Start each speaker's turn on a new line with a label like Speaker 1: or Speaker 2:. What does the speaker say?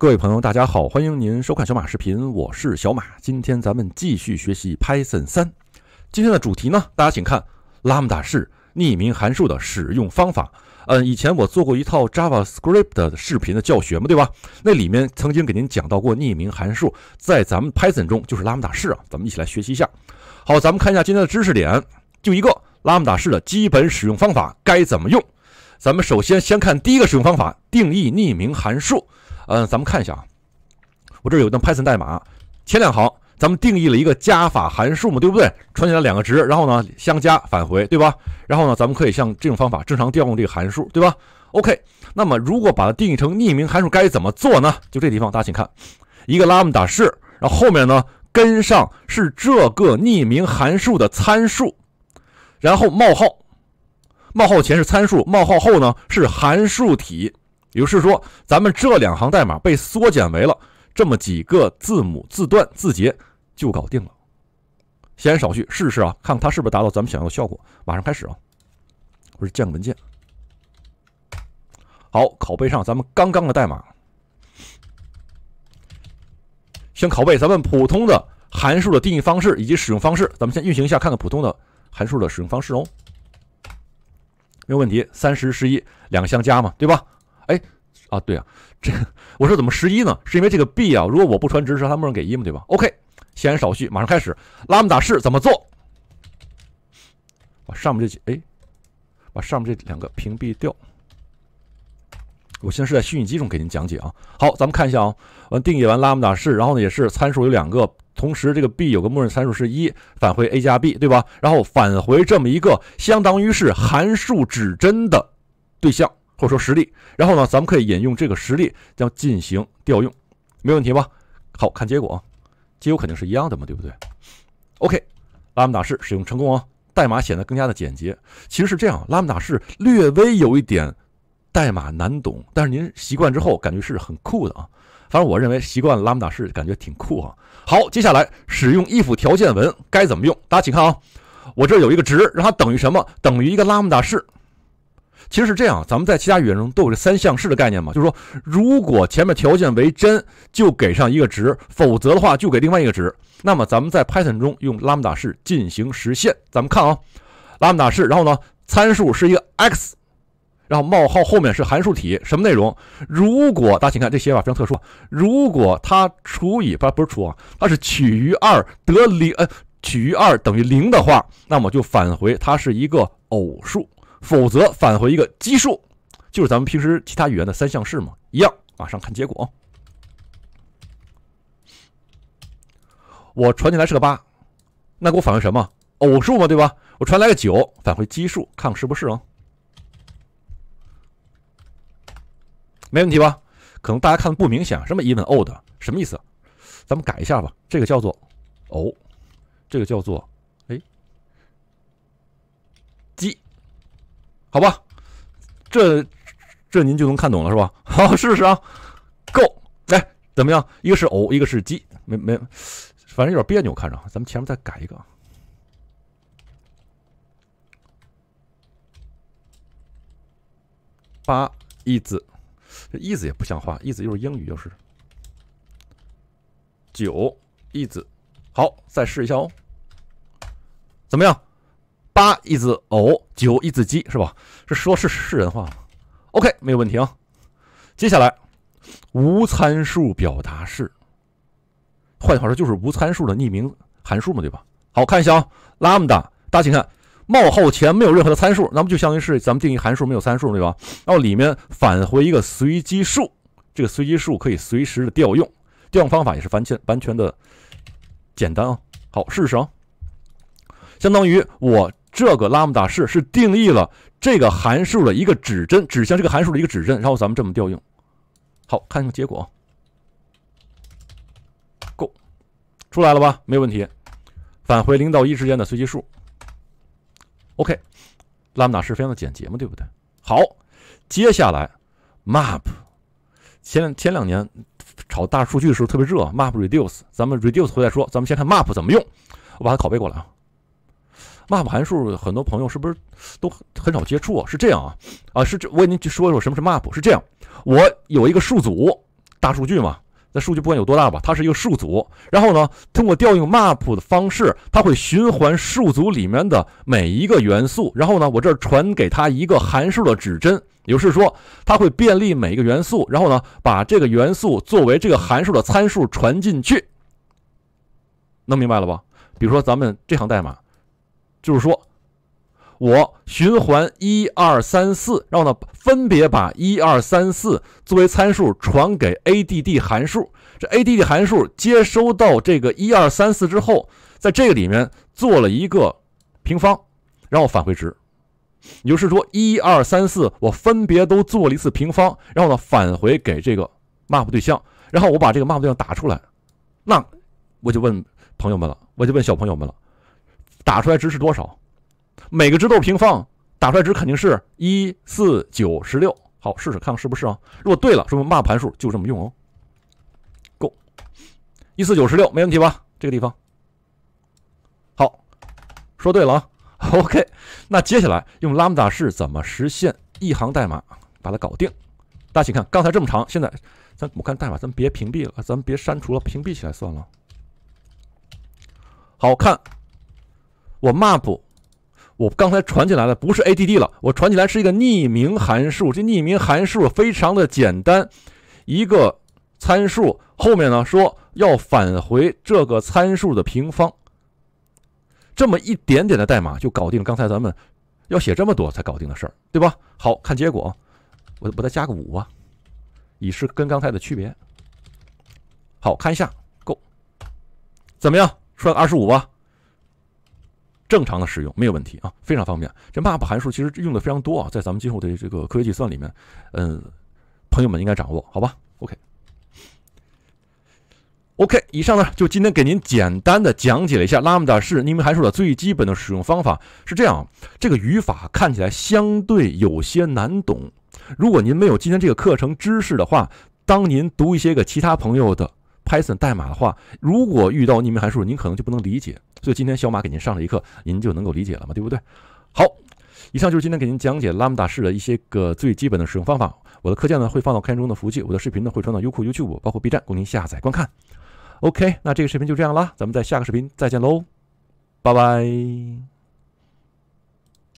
Speaker 1: 各位朋友，大家好，欢迎您收看小马视频，我是小马。今天咱们继续学习 Python 三。今天的主题呢，大家请看，Lambda 式匿名函数的使用方法。嗯，以前我做过一套 JavaScript 的视频的教学嘛，对吧？那里面曾经给您讲到过匿名函数，在咱们 Python 中就是 Lambda 式啊。咱们一起来学习一下。好，咱们看一下今天的知识点，就一个 Lambda 式的基本使用方法该怎么用。咱们首先先看第一个使用方法，定义匿名函数。嗯，咱们看一下啊，我这儿有一段 Python 代码，前两行咱们定义了一个加法函数嘛，对不对？传进来两个值，然后呢相加返回，对吧？然后呢，咱们可以像这种方法正常调用这个函数，对吧？OK，那么如果把它定义成匿名函数该怎么做呢？就这地方，大家请看，一个 lambda 式，然后后面呢跟上是这个匿名函数的参数，然后冒号，冒号前是参数，冒号后呢是函数体。也就是说，咱们这两行代码被缩减为了这么几个字母、字段、字节就搞定了。先少去试试啊，看看它是不是达到咱们想要的效果。马上开始啊！我是建个文件，好，拷贝上咱们刚刚的代码。先拷贝咱们普通的函数的定义方式以及使用方式。咱们先运行一下，看看普通的函数的使用方式哦。没有问题，三十十一两相加嘛，对吧？哎，啊对啊，这我说怎么十一呢？是因为这个 b 啊，如果我不传值时，它默认给一嘛，对吧？OK，闲言少叙，马上开始。拉姆达式怎么做？把上面这几哎，把上面这两个屏蔽掉。我现在是在虚拟机中给您讲解啊。好，咱们看一下啊，完定义完拉姆达式，然后呢也是参数有两个，同时这个 b 有个默认参数是一，返回 a 加 b，对吧？然后返回这么一个，相当于是函数指针的对象。或者说实例，然后呢，咱们可以引用这个实例，将进行调用，没问题吧？好看结果啊，结果肯定是一样的嘛，对不对 o k 拉姆达式使用成功啊，代码显得更加的简洁。其实是这样拉姆达式略微有一点代码难懂，但是您习惯之后感觉是很酷的啊。反正我认为习惯拉姆达式感觉挺酷啊。好，接下来使用 if 条件文该怎么用？大家请看啊，我这有一个值，让它等于什么？等于一个拉姆达式。其实是这样，咱们在其他语言中都有这三项式的概念嘛，就是说，如果前面条件为真，就给上一个值，否则的话就给另外一个值。那么咱们在 Python 中用 lambda 式进行实现。咱们看啊，lambda 式，然后呢，参数是一个 x，然后冒号后面是函数体，什么内容？如果大家请看，这写法非常特殊。如果它除以不不是除啊，它是取余二得零，呃，取余二等于零的话，那么就返回它是一个偶数。否则返回一个奇数，就是咱们平时其他语言的三项式嘛，一样。马上看结果我传进来是个八，那给我返回什么？偶数嘛，对吧？我传来个九，返回奇数，看是不是哦？没问题吧？可能大家看的不明显，什么 even o l d 什么意思？咱们改一下吧。这个叫做偶，这个叫做。好吧，这这您就能看懂了是吧？好，试试啊。Go，来怎么样？一个是偶，一个是奇，没没，反正有点别扭，看着。咱们前面再改一个。八 is，这 is 也不像话，is 又是英语又是。九 is，好，再试一下哦。怎么样？八一 s 偶九一 s 鸡是吧？是说，是是人话吗？OK，没有问题啊。接下来，无参数表达式，换句话说就是无参数的匿名函数嘛，对吧？好看一下啊，lambda，大家请看，冒号前没有任何的参数，那么就相当于是咱们定义函数没有参数，对吧？然后里面返回一个随机数，这个随机数可以随时的调用，调用方法也是完全完全的简单啊。好，试试啊，相当于我。这个拉姆达式是定义了这个函数的一个指针，指向这个函数的一个指针。然后咱们这么调用，好看下结果，Go 出来了吧？没问题，返回零到一之间的随机数。o k 拉姆达式非常的简洁嘛，对不对？好，接下来 map，前前两年炒大数据的时候特别热，map reduce，咱们 reduce 后再说。咱们先看 map 怎么用，我把它拷贝过来啊。map 函数，很多朋友是不是都很少接触啊？是这样啊，啊，是这我给您去说说什么是 map。是这样，我有一个数组，大数据嘛，那数据不管有多大吧，它是一个数组。然后呢，通过调用 map 的方式，它会循环数组里面的每一个元素。然后呢，我这传给它一个函数的指针，也就是说，它会便利每一个元素，然后呢，把这个元素作为这个函数的参数传进去。能明白了吧？比如说咱们这行代码。就是说，我循环一二三四，然后呢，分别把一二三四作为参数传给 add 函数。这 add 函数接收到这个一二三四之后，在这个里面做了一个平方，然后返回值。也就是说，一二三四我分别都做了一次平方，然后呢，返回给这个 map 对象，然后我把这个 map 对象打出来。那我就问朋友们了，我就问小朋友们了。打出来值是多少？每个值都平方，打出来值肯定是一四九十六。好，试试看看是不是啊？如果对了，说明骂盘数就这么用哦。够，一四九十六没问题吧？这个地方。好，说对了啊。OK，那接下来用 Lambda 式怎么实现一行代码把它搞定？大家请看，刚才这么长，现在咱我看代码，咱别屏蔽了，咱别删除了，屏蔽起来算了。好看。我 map，我刚才传进来的不是 add 了，我传进来是一个匿名函数。这匿名函数非常的简单，一个参数后面呢说要返回这个参数的平方，这么一点点的代码就搞定。刚才咱们要写这么多才搞定的事儿，对吧？好看结果，我我再加个五吧，以示跟刚才的区别。好看一下，够，怎么样？来二十五吧。正常的使用没有问题啊，非常方便。这 map 函数其实用的非常多啊，在咱们今后的这个科学计算里面，嗯，朋友们应该掌握，好吧？OK，OK，以上呢就今天给您简单的讲解了一下 lambda 是匿名函数的最基本的使用方法，是这样。这个语法看起来相对有些难懂，如果您没有今天这个课程知识的话，当您读一些个其他朋友的。Python 代码的话，如果遇到匿名函数，您可能就不能理解。所以今天小马给您上了一课，您就能够理解了嘛，对不对？好，以上就是今天给您讲解 Lambda 式的一些个最基本的使用方法。我的课件呢会放到开源中的服务器，我的视频呢会传到优酷、u b 五，包括 B 站供您下载观看。OK，那这个视频就这样啦，咱们在下个视频再见喽，拜拜。